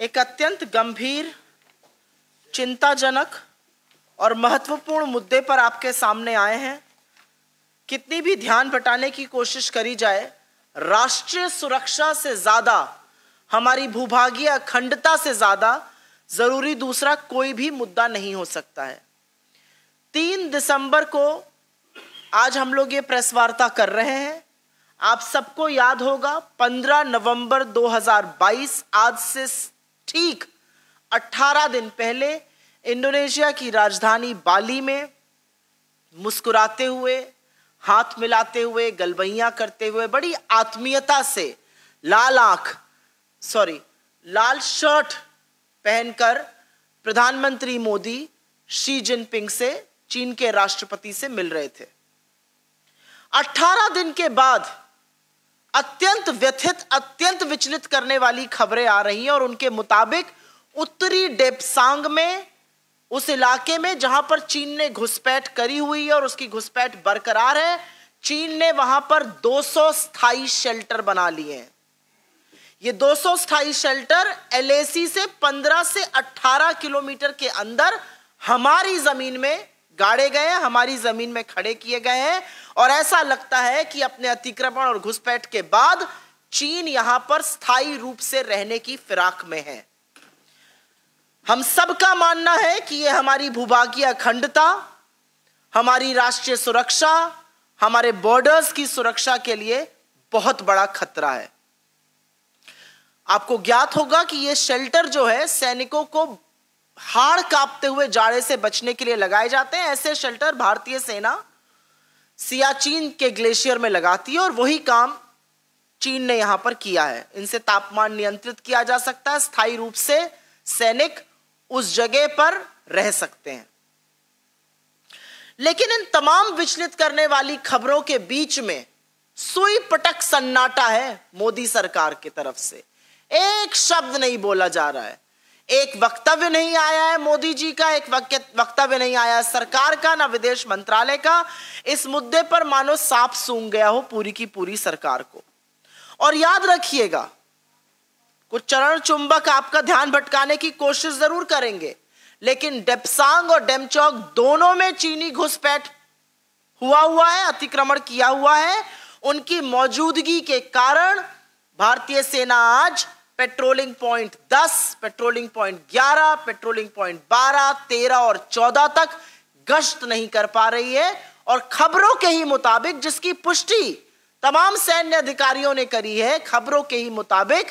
एक अत्यंत गंभीर चिंताजनक और महत्वपूर्ण मुद्दे पर आपके सामने आए हैं कितनी भी ध्यान बटाने की कोशिश करी जाए राष्ट्रीय सुरक्षा से ज़्यादा हमारी भूभागीय अखंडता से ज़्यादा ज़रूरी दूसरा कोई भी मुद्दा नहीं हो सकता है तीन दिसंबर को आज हम लोग ये प्रेस वार्ता कर रहे हैं आप सबको याद होगा 15 नवंबर 2022 आज से ठीक 18 दिन पहले इंडोनेशिया की राजधानी बाली में मुस्कुराते हुए हाथ मिलाते हुए गलबैया करते हुए बड़ी आत्मीयता से लाल आंख सॉरी लाल शर्ट पहनकर प्रधानमंत्री मोदी शी जिनपिंग से चीन के राष्ट्रपति से मिल रहे थे 18 दिन के बाद अत्यंत व्यथित अत्यंत विचलित करने वाली खबरें आ रही हैं और उनके मुताबिक उत्तरी डेपसांग में उस इलाके में जहां पर चीन ने घुसपैठ करी हुई है और उसकी घुसपैठ बरकरार है चीन ने वहां पर 200 स्थायी शेल्टर बना लिए हैं ये 200 स्थायी शेल्टर एलएसी से 15 से 18 किलोमीटर के अंदर हमारी जमीन में गाड़े गए हमारी जमीन में खड़े किए गए हैं और ऐसा लगता है कि अपने अतिक्रमण और घुसपैठ के बाद चीन यहां पर स्थायी रूप से रहने की फिराक में है हम सबका मानना है कि यह हमारी भूभागीय अखंडता हमारी राष्ट्रीय सुरक्षा हमारे बॉर्डर्स की सुरक्षा के लिए बहुत बड़ा खतरा है आपको ज्ञात होगा कि यह शेल्टर जो है सैनिकों को हाड़ कांपते हुए जाड़े से बचने के लिए लगाए जाते हैं ऐसे शेल्टर भारतीय सेना सियाचीन के ग्लेशियर में लगाती है और वही काम चीन ने यहां पर किया है इनसे तापमान नियंत्रित किया जा सकता है स्थायी रूप से सैनिक उस जगह पर रह सकते हैं लेकिन इन तमाम विचलित करने वाली खबरों के बीच में सुई पटक सन्नाटा है मोदी सरकार की तरफ से एक शब्द नहीं बोला जा रहा है एक वक्तव्य नहीं आया है मोदी जी का एक वक्तव्य नहीं आया है सरकार का ना विदेश मंत्रालय का इस मुद्दे पर मानो सांप सूंघ गया हो पूरी की पूरी सरकार को और याद रखिएगा कुछ चरण चुंबक आपका ध्यान भटकाने की कोशिश जरूर करेंगे लेकिन डेपसांग और डेमचौक दोनों में चीनी घुसपैठ हुआ हुआ है अतिक्रमण किया हुआ है उनकी मौजूदगी के कारण भारतीय सेना आज patrolling point 10, patrolling point 11, patrolling point 12, 13 और 14 तक गश्त नहीं कर पा रही है और खबरों के ही मुताबिक जिसकी पुष्टि तमाम सैन्य अधिकारियों ने करी है खबरों के ही मुताबिक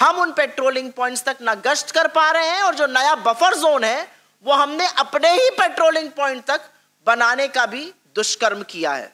हम उन पेट्रोलिंग पॉइंट्स तक ना गश्त कर पा रहे हैं और जो नया बफर जोन है वो हमने अपने ही पेट्रोलिंग पॉइंट तक बनाने का भी दुष्कर्म किया है